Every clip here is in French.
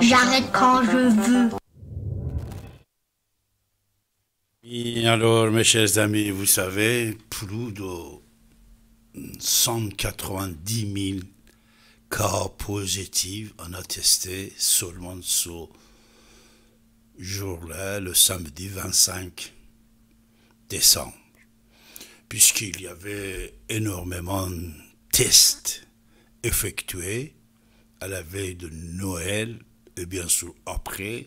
J'arrête quand je veux. alors, mes chers amis, vous savez, plus de 190 000 cas positifs en testé seulement ce jour-là, le samedi 25 décembre, puisqu'il y avait énormément de tests effectués à la veille de Noël et bien sûr, après,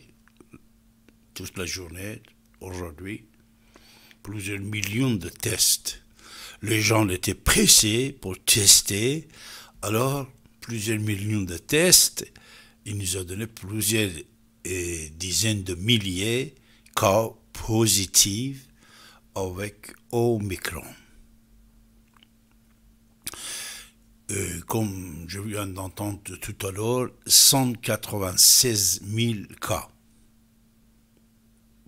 toute la journée, aujourd'hui, plusieurs millions de tests. Les gens étaient pressés pour tester. Alors, plusieurs millions de tests. Il nous a donné plusieurs euh, dizaines de milliers de cas positifs avec Omicron. Euh, comme je viens d'entendre tout à l'heure, 196 000 cas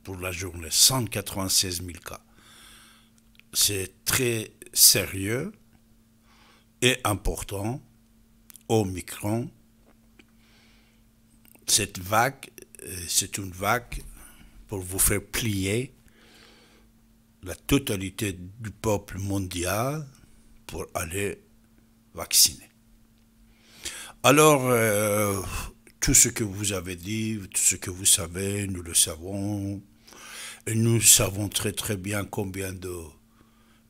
pour la journée, 196 000 cas. C'est très sérieux et important. Omicron, cette vague, euh, c'est une vague pour vous faire plier la totalité du peuple mondial pour aller alors, euh, tout ce que vous avez dit, tout ce que vous savez, nous le savons. nous savons très très bien combien de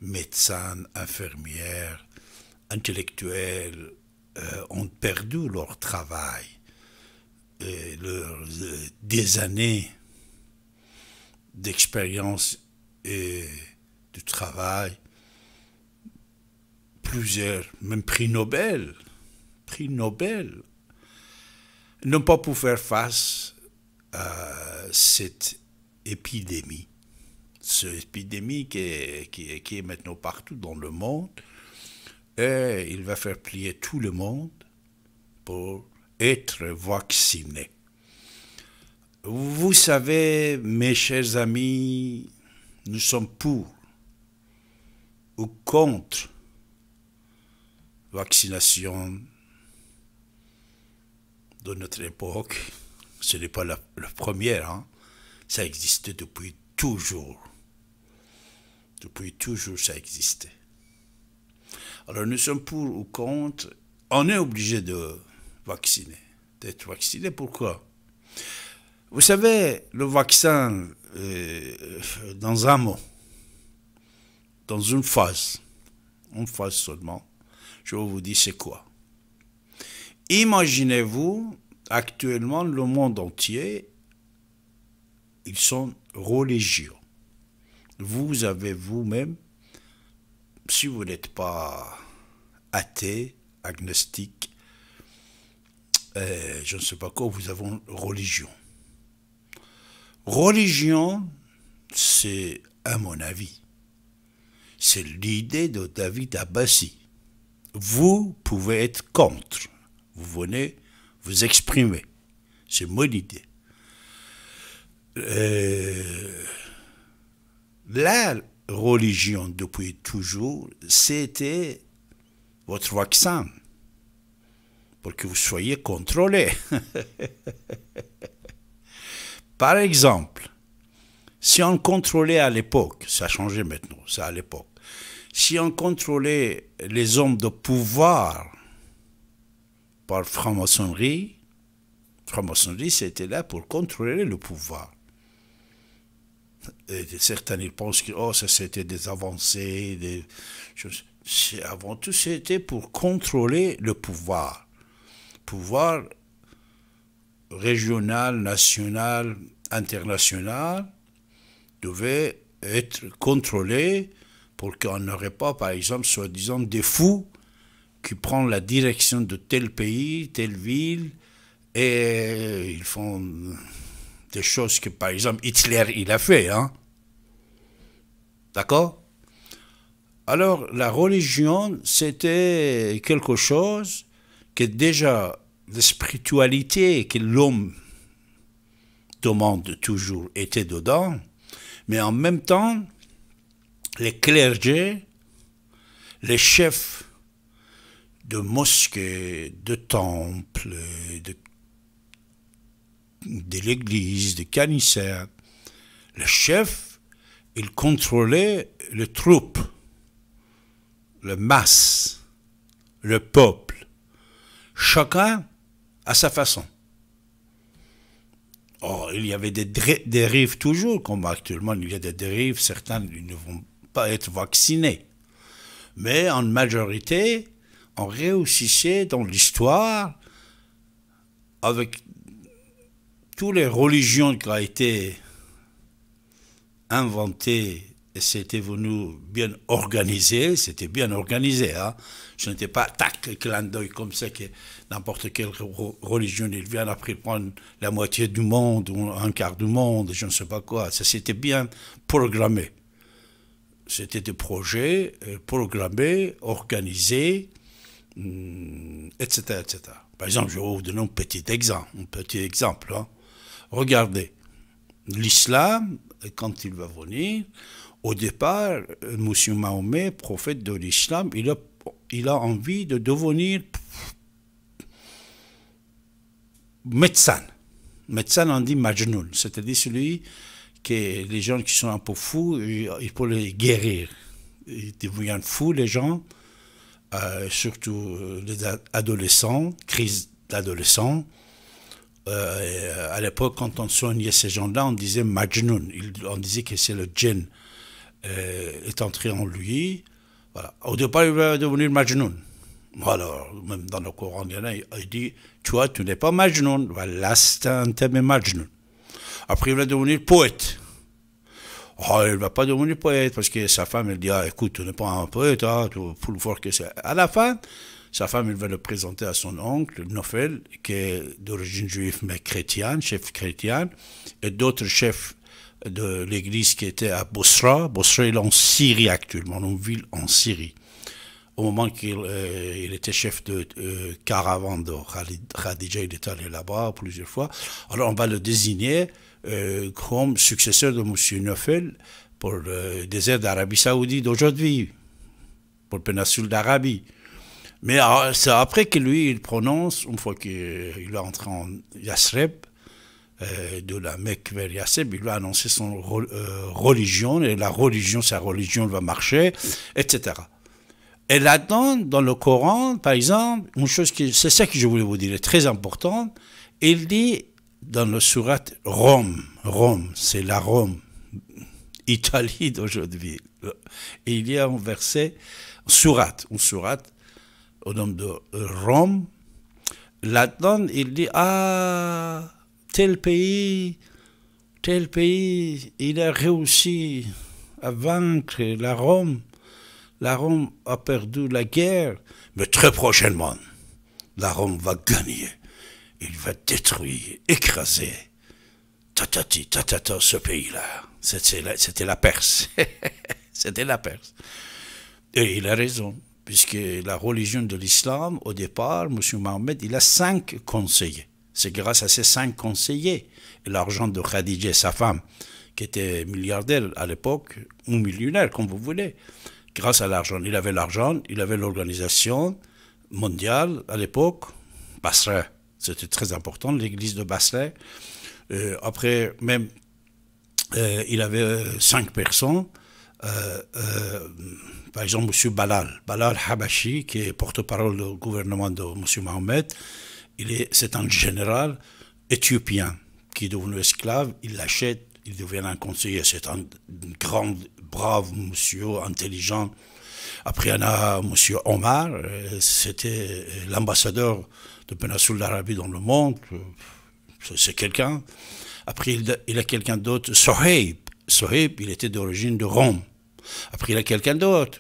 médecins, infirmières, intellectuels euh, ont perdu leur travail et leurs, euh, des années d'expérience et de travail plusieurs, même prix Nobel, prix Nobel, n'ont pas pu faire face à cette épidémie. Cette épidémie qui est, qui est maintenant partout dans le monde. Et il va faire plier tout le monde pour être vacciné. Vous savez, mes chers amis, nous sommes pour ou contre vaccination de notre époque, ce n'est pas la, première, hein. ça existait depuis toujours. Depuis toujours, ça existait. Alors nous sommes pour ou contre, on est obligé de vacciner, d'être vacciné. Pourquoi Vous savez, le vaccin, euh, dans un mot, dans une phase, une phase seulement, je vous dis c'est quoi. Imaginez-vous, actuellement, le monde entier, ils sont religieux. Vous avez vous-même, si vous n'êtes pas athée, agnostique, euh, je ne sais pas quoi, vous avez religion. Religion, c'est, à mon avis, c'est l'idée de David Abbasi. Vous pouvez être contre. Vous venez vous exprimer. C'est mon bonne idée. Euh, la religion depuis toujours, c'était votre vaccin pour que vous soyez contrôlé. Par exemple, si on contrôlait à l'époque, ça a changé maintenant, ça à l'époque, si on contrôlait les hommes de pouvoir par franc-maçonnerie, franc-maçonnerie, c'était là pour contrôler le pouvoir. Et certains, pensent que oh, ça c'était des avancées, des choses. Avant tout, c'était pour contrôler le pouvoir. Pouvoir régional, national, international devait être contrôlé pour qu'on n'aurait pas, par exemple, soi-disant des fous qui prennent la direction de tel pays, telle ville, et ils font des choses que, par exemple, Hitler, il a fait. Hein? D'accord Alors, la religion, c'était quelque chose que déjà, la spiritualité que l'homme demande toujours était dedans, mais en même temps, les clergés, les chefs de mosquées, de temples, de, l'église, de canissaires, les chefs, ils contrôlaient les troupes, la masse, le peuple, chacun à sa façon. Or, il y avait des dérives toujours, comme actuellement il y a des dérives, certains ne vont être vacciné. Mais en majorité, on réussissait dans l'histoire avec toutes les religions qui ont été inventées et c'était venu bien organisé, c'était bien organisé. Hein. Ce n'était pas tac, clin d'œil comme ça que n'importe quelle religion ils vient après prendre la moitié du monde ou un quart du monde, je ne sais pas quoi. Ça c'était bien programmé. C'était des projets euh, programmés, organisés, etc., mm, etc. Par exemple, je vais vous donner un petit exemple. petit exemple hein. Regardez, l'islam, quand il va venir, au départ, euh, M. Mahomet, prophète de l'islam, il a, il a envie de devenir médecin. Médecin, on dit majnoul, c'est-à-dire celui que les gens qui sont un peu fous, euh, il faut les guérir. Ils deviennent fous, les gens, euh, surtout euh, les adolescents, crise d'adolescents. à l'époque, quand on soignait ces gens-là, on disait Majnun. On disait que c'est le djinn euh, est entré en lui. Voilà. Au départ, il va devenir Majnun. Alors, même dans le Coran, il dit Toi, tu n'es pas Majnun. Voilà, c'est un thème Majnun. Après, il va devenir poète. Oh, il ne va pas devenir poète parce que sa femme, elle dit ah, écoute, tu n'es pas un poète, hein, ah, pour le voir que c'est. À la fin, sa femme, il va le présenter à son oncle, Nofel, qui est d'origine juive mais chrétienne, chef chrétien, et d'autres chefs de l'église qui étaient à Bosra. Bosra, est en Syrie actuellement, une ville en Syrie. Au moment qu'il euh, il était chef de euh, caravane de Khadija, il est allé là-bas plusieurs fois. Alors on va le désigner euh, comme successeur de M. Neufel pour le euh, désert d'Arabie Saoudite d'aujourd'hui, pour le péninsule d'Arabie. Mais ah, c'est après que lui, il prononce, une fois qu'il euh, est entré en Yassreb, de la Mecque vers Yassreb, il a annoncé son religion, et la religion, sa religion va marcher, etc. Et là-dedans, dans le Coran, par exemple, une chose qui, c'est ça que je voulais vous dire, très importante, il dit, dans le surat Rome, Rome, c'est la Rome, Italie d'aujourd'hui. Et il y a un verset, surat, un surat au nom de Rome. Là-dedans, il dit, ah, tel pays, tel pays, il a réussi à vaincre la Rome. La Rome a perdu la guerre, mais très prochainement, la Rome va gagner il va détruire, écraser, ta ta ce pays-là. C'était la Perse. C'était la Perse. Et il a raison, puisque la religion de l'islam, au départ, M. Mohamed, il a cinq conseillers. C'est grâce à ces cinq conseillers l'argent de Khadija, sa femme, qui était milliardaire à l'époque, ou millionnaire, comme vous voulez, grâce à l'argent. Il avait l'argent, il avait l'organisation mondiale à l'époque, Basra. C'était très important, l'église de Basselet. Euh, après, même, euh, il avait euh, cinq personnes. par exemple, M. Balal, Balal Habashi, qui est porte-parole du gouvernement de M. Mohamed, c'est un général éthiopien qui est devenu esclave, il l'achète, il devient un conseiller, c'est un grand, brave monsieur, intelligent. Après, en a M. Omar, c'était l'ambassadeur de péninsule d'Arabie dans le monde, euh, c'est quelqu'un. Après, il, a quelqu'un d'autre, Soheib. Soheib, il était d'origine de Rome. Après, il a quelqu'un d'autre,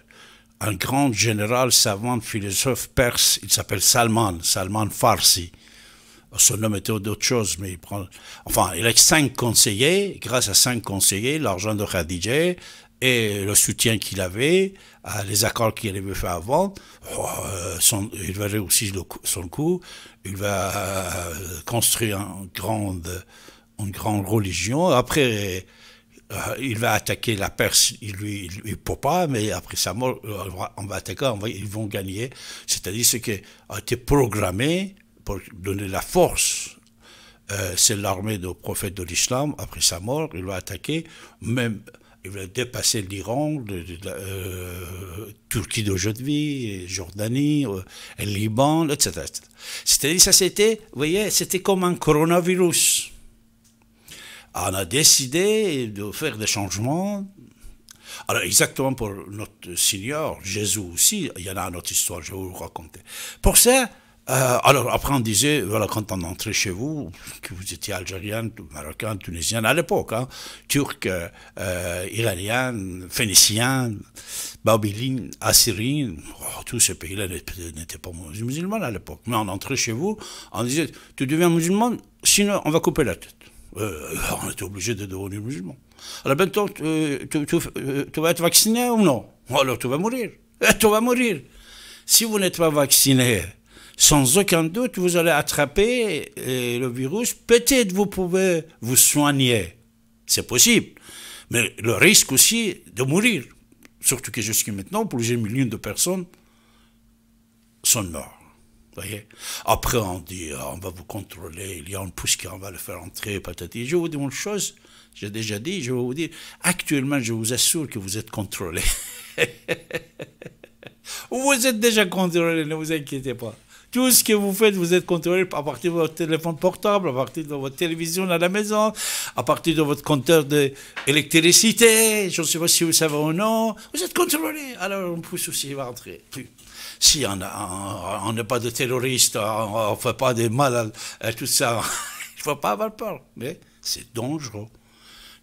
un grand général, savant, philosophe perse, il s'appelle Salman, Salman Farsi. Son nom était autre chose. mais il prend. Enfin, il a cinq conseillers. Grâce à cinq conseillers, l'argent de Khadija, et le soutien qu'il avait, euh, les accords qu'il avait fait avant, oh, euh, il va réussir son coup, il va euh, construire une grande, une grande religion. Après, il va attaquer la Perse, il lui, il, peut pas, mais après sa mort, on va, attaquer, ils vont gagner. C'est-à-dire ce qui a été programmé pour donner la force c'est l'armée du prophète de l'islam, après sa mort, il va attaquer, même il voulait dépasser l'Iran, la euh, Turquie d'aujourd'hui, Jordanie, euh, le et Liban, etc. ça c'était, vous voyez, c'était comme un coronavirus. On a décidé de faire des changements. Alors, exactement pour notre Seigneur, Jésus aussi, il y en a une autre histoire, je vais vous raconter. Pour ça, euh, alors après on disait, voilà, quand on entrait chez vous, que vous étiez algérien, marocain, tunisien, à l'époque, hein, euh, euh, iranien, euh, iranienne, assyrien, oh, tous ces pays-là n'étaient pas musulmans à l'époque. Mais on entrait chez vous, on disait, tu deviens musulman, sinon on va couper la tête. on était obligé de devenir musulman. Alors maintenant, tu, tu, tu vas être vacciné ou non Alors tu vas mourir. Tu vas mourir. Si vous n'êtes pas vacciné, sans aucun doute, vous allez attraper euh, le virus. Peut-être vous pouvez vous soigner. C'est possible. Mais le risque aussi de mourir. Surtout que jusqu'à maintenant, plusieurs millions de personnes sont mortes. Voyez Après, on dit, ah, on va vous contrôler, il y a une pousse qui on va le faire entrer, patati. Je vous dis une chose, j'ai déjà dit, je vais vous dire, actuellement, je vous assure que vous êtes contrôlé. vous êtes déjà contrôlé, ne vous inquiétez pas. Tout ce que vous faites, vous êtes contrôlé à partir de votre téléphone portable, à partir de votre télévision à la maison, à partir de votre compteur d'électricité. Je ne sais pas si vous savez ou non. Vous êtes contrôlé. Alors on peut aussi va rentrer. Si on n'est pas de terroristes, on ne fait pas de mal à, à tout ça, il ne faut pas avoir peur. Mais c'est dangereux.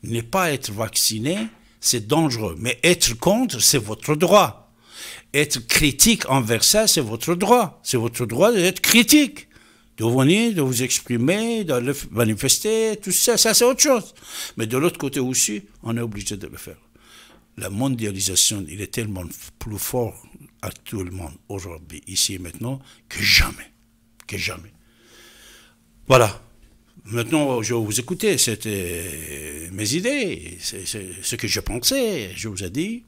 Ne pas être vacciné, c'est dangereux. Mais être contre, c'est votre droit. Être critique envers ça, c'est votre droit. C'est votre droit d'être critique, de venir, de vous exprimer, de le manifester, tout ça, ça c'est autre chose. Mais de l'autre côté aussi, on est obligé de le faire. La mondialisation, il est tellement plus fort à tout le monde aujourd'hui, ici et maintenant, que jamais. Que jamais. Voilà. Maintenant, je vais vous écouter c'était mes idées, c'est ce que je pensais, je vous ai dit.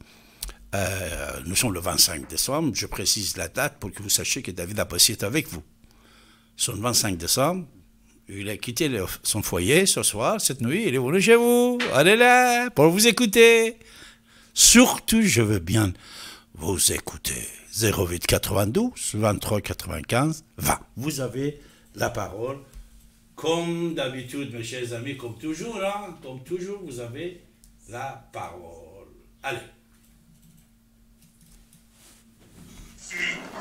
Euh, nous sommes le 25 décembre. Je précise la date pour que vous sachiez que David Apossi est avec vous. le 25 décembre, il a quitté son foyer ce soir, cette nuit. Il est venu chez vous. Allez là pour vous écouter. Surtout, je veux bien vous écouter. 08 92 23 95 20. Vous avez la parole. Comme d'habitude, mes chers amis, comme toujours, hein, comme toujours, vous avez la parole. Allez. Ici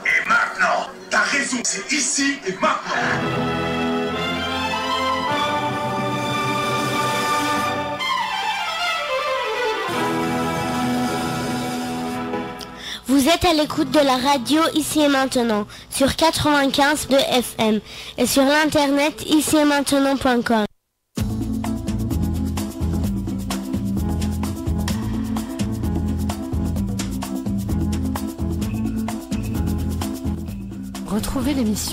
et maintenant. Ta raison, c'est ici et maintenant. Vous êtes à l'écoute de la radio ici et maintenant sur 95 de FM et sur l'internet ici et maintenant.com. l'émission